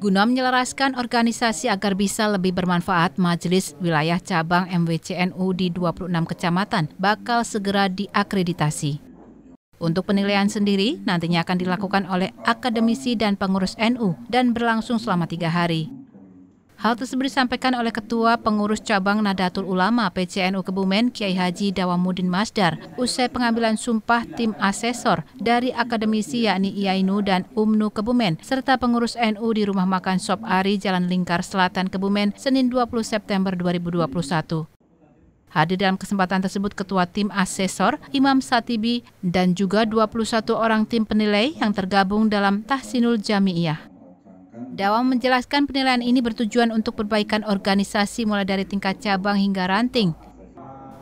Guna menyelaraskan organisasi agar bisa lebih bermanfaat, Majelis Wilayah Cabang MWCNU di 26 kecamatan bakal segera diakreditasi. Untuk penilaian sendiri, nantinya akan dilakukan oleh akademisi dan pengurus NU dan berlangsung selama tiga hari. Hal tersebut disampaikan oleh Ketua Pengurus Cabang Nadatul Ulama PCNU Kebumen Kiai Haji Dawamudin Masdar usai pengambilan sumpah tim asesor dari akademisi yakni IAINU dan UMNU Kebumen serta pengurus NU di Rumah Makan Sop Ari Jalan Lingkar Selatan Kebumen Senin 20 September 2021. Hadir dalam kesempatan tersebut Ketua Tim Asesor, Imam Satibi, dan juga 21 orang tim penilai yang tergabung dalam Tahsinul Jami'iyah. Dawa menjelaskan penilaian ini bertujuan untuk perbaikan organisasi mulai dari tingkat cabang hingga ranting.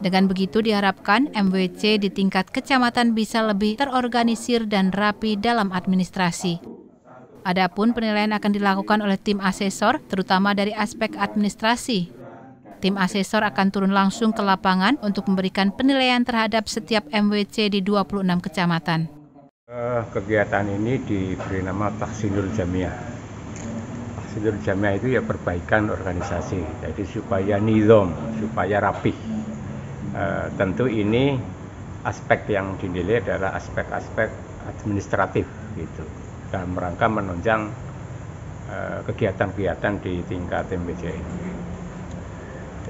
Dengan begitu diharapkan MWC di tingkat kecamatan bisa lebih terorganisir dan rapi dalam administrasi. Adapun penilaian akan dilakukan oleh tim asesor, terutama dari aspek administrasi. Tim asesor akan turun langsung ke lapangan untuk memberikan penilaian terhadap setiap MWC di 26 kecamatan. Eh, kegiatan ini diberi nama Taksinul Jamiah seluruh jamiah itu ya perbaikan organisasi jadi supaya nidom, supaya rapi e, tentu ini aspek yang dinilai adalah aspek-aspek administratif gitu dan merangka menunjang e, kegiatan-kegiatan di tingkat MBJI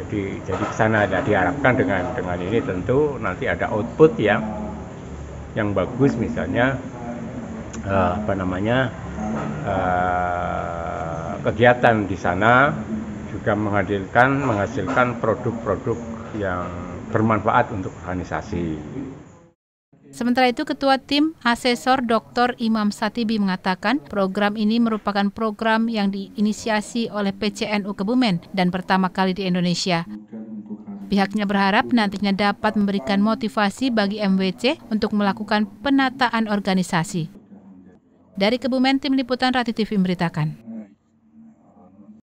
jadi jadi sana ada diharapkan dengan dengan ini tentu nanti ada output yang yang bagus misalnya uh, apa namanya uh, kegiatan di sana juga menghadirkan menghasilkan produk-produk yang bermanfaat untuk organisasi. Sementara itu, Ketua Tim Asesor Dr. Imam Satibi mengatakan program ini merupakan program yang diinisiasi oleh PCNU Kebumen dan pertama kali di Indonesia. Pihaknya berharap nantinya dapat memberikan motivasi bagi MWC untuk melakukan penataan organisasi. Dari Kebumen, Tim Liputan Rati TV memberitakan.